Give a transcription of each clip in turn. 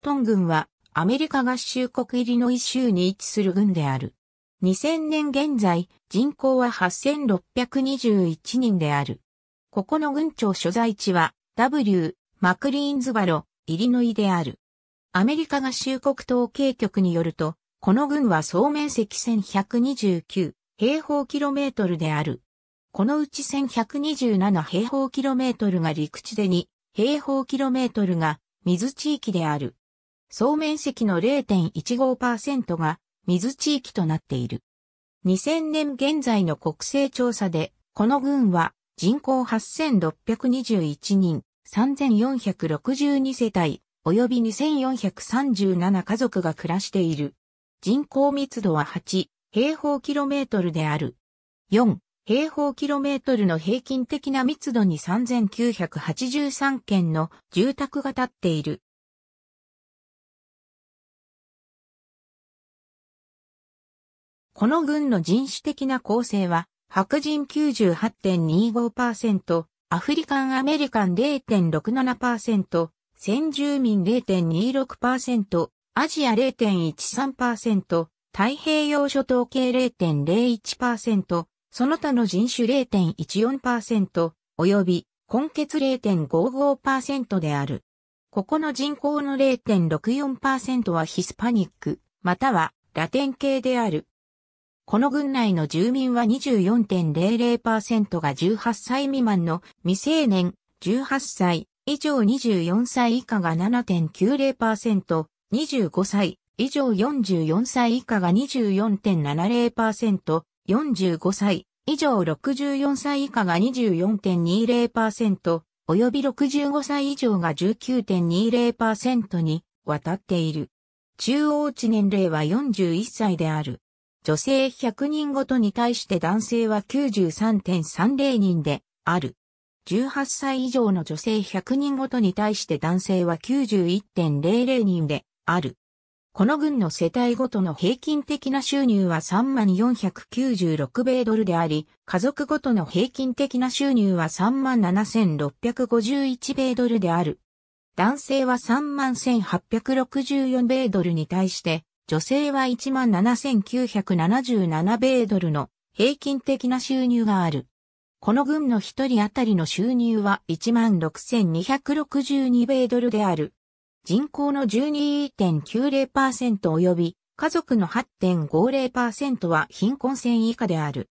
トン軍はアメリカ合衆国イリノイ州に位置する軍である。2000年現在、人口は8621人である。ここの軍庁所在地は W、マクリーンズバロ、イリノイである。アメリカ合衆国統計局によると、この軍は総面積1129平方キロメートルである。このうち1127平方キロメートルが陸地で2平方キロメートルが水地域である。総面積の0.15%が水地域となっている。2000年現在の国勢調査で、この群は人口8621人、3462世帯、及び2437家族が暮らしている。人口密度は8平方キロメートルである。4平方キロメートルの平均的な密度に3983件の住宅が建っている。この軍の人種的な構成は、白人98.25%、アフリカンアメリカン0.67%、先住民0.26%、アジア0.13%、太平洋諸島系0.01%、その他の人種0.14%、及び、根欠0.55%である。ここの人口の0.64%はヒスパニック、またはラテン系である。この郡内の住民は24.00%が18歳未満の未成年、18歳以上24歳以下が7.90%、25歳以上44歳以下が24.70%、45歳以上64歳以下が24.20%、及び65歳以上が19.20%に渡っている。中央値年齢は41歳である。女性100人ごとに対して男性は93.30人である。18歳以上の女性100人ごとに対して男性は91.00人である。この軍の世帯ごとの平均的な収入は3496米ドルであり、家族ごとの平均的な収入は37,651米ドルである。男性は31,864米ドルに対して、女性は17,977米ドルの平均的な収入がある。この群の一人当たりの収入は16,262米ドルである。人口の12.90%及び家族の8.50%は貧困線以下である。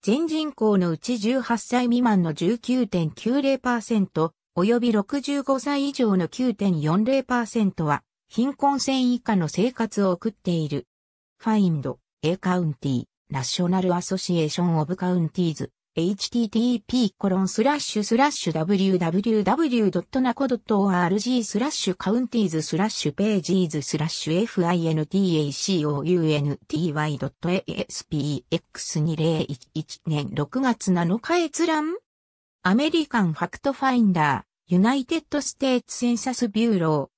全人口のうち18歳未満の19.90%及び65歳以上の9.40%は貧困線以下の生活を送っている。Find A County National Association of Counties http コロンスラッシュスラッシュ www.naco.org スラッシュカウンティーズスラッシュページーズスラッシュ fintacounty.aspx2011 年6月7日閲覧アメリカンファクトファインダーユナイテッドステーツセンサスビューロー